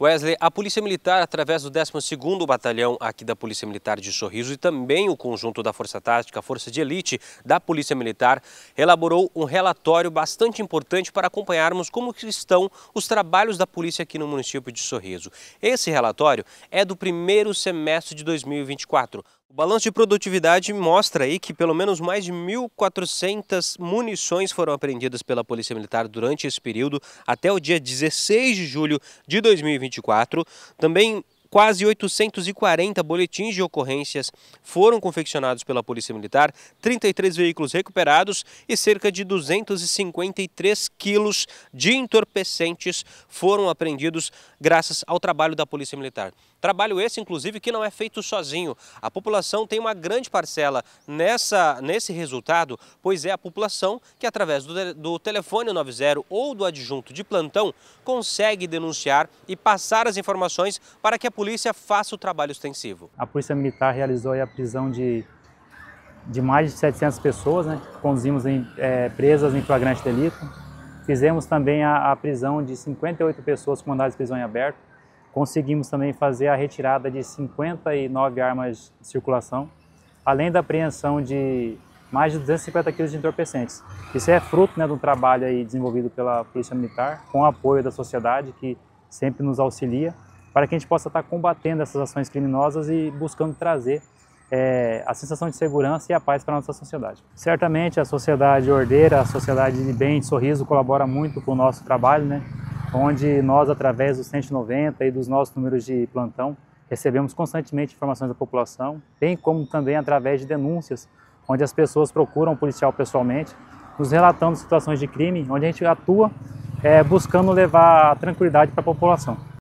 Wesley, a Polícia Militar, através do 12º Batalhão aqui da Polícia Militar de Sorriso e também o conjunto da Força Tática, Força de Elite da Polícia Militar, elaborou um relatório bastante importante para acompanharmos como estão os trabalhos da polícia aqui no município de Sorriso. Esse relatório é do primeiro semestre de 2024. O balanço de produtividade mostra aí que pelo menos mais de 1.400 munições foram apreendidas pela Polícia Militar durante esse período, até o dia 16 de julho de 2024. Também Quase 840 boletins de ocorrências foram confeccionados pela Polícia Militar, 33 veículos recuperados e cerca de 253 quilos de entorpecentes foram apreendidos graças ao trabalho da Polícia Militar. Trabalho esse, inclusive, que não é feito sozinho. A população tem uma grande parcela nessa, nesse resultado, pois é a população que, através do, do telefone 90 ou do adjunto de plantão, consegue denunciar e passar as informações para que a polícia polícia faça o trabalho extensivo. A Polícia Militar realizou a prisão de, de mais de 700 pessoas, né? conduzimos em, é, presas em flagrante delito. Fizemos também a, a prisão de 58 pessoas com de prisão em aberto. Conseguimos também fazer a retirada de 59 armas de circulação, além da apreensão de mais de 250 quilos de entorpecentes. Isso é fruto né, de um trabalho aí desenvolvido pela Polícia Militar, com o apoio da sociedade, que sempre nos auxilia para que a gente possa estar combatendo essas ações criminosas e buscando trazer é, a sensação de segurança e a paz para a nossa sociedade. Certamente a sociedade ordeira, a sociedade de bem, de sorriso, colabora muito com o nosso trabalho, né? onde nós, através dos 190 e dos nossos números de plantão, recebemos constantemente informações da população, bem como também através de denúncias, onde as pessoas procuram o policial pessoalmente, nos relatando situações de crime, onde a gente atua é, buscando levar a tranquilidade para a população.